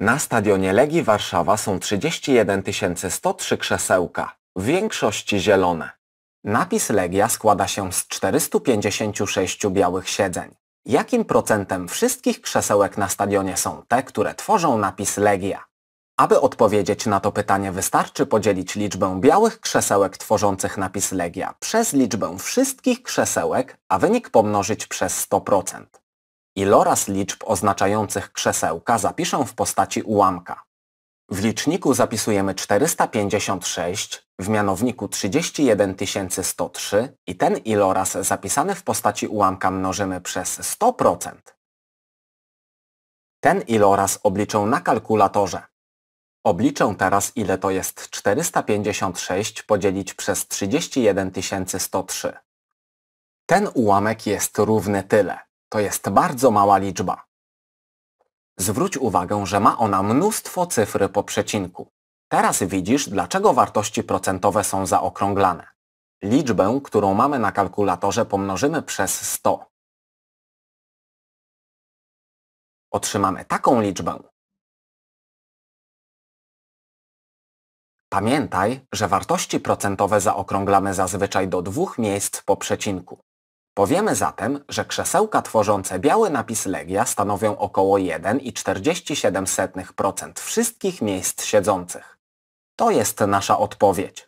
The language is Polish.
Na stadionie Legii Warszawa są 31 103 krzesełka, w większości zielone. Napis Legia składa się z 456 białych siedzeń. Jakim procentem wszystkich krzesełek na stadionie są te, które tworzą napis Legia? Aby odpowiedzieć na to pytanie wystarczy podzielić liczbę białych krzesełek tworzących napis Legia przez liczbę wszystkich krzesełek, a wynik pomnożyć przez 100% iloraz liczb oznaczających krzesełka zapiszę w postaci ułamka. W liczniku zapisujemy 456, w mianowniku 31103 i ten iloraz zapisany w postaci ułamka mnożymy przez 100%. Ten iloraz obliczę na kalkulatorze. Obliczę teraz ile to jest 456 podzielić przez 31103. Ten ułamek jest równy tyle. To jest bardzo mała liczba. Zwróć uwagę, że ma ona mnóstwo cyfr po przecinku. Teraz widzisz, dlaczego wartości procentowe są zaokrąglane. Liczbę, którą mamy na kalkulatorze, pomnożymy przez 100. Otrzymamy taką liczbę. Pamiętaj, że wartości procentowe zaokrąglamy zazwyczaj do dwóch miejsc po przecinku. Powiemy zatem, że krzesełka tworzące biały napis Legia stanowią około 1,47% wszystkich miejsc siedzących. To jest nasza odpowiedź.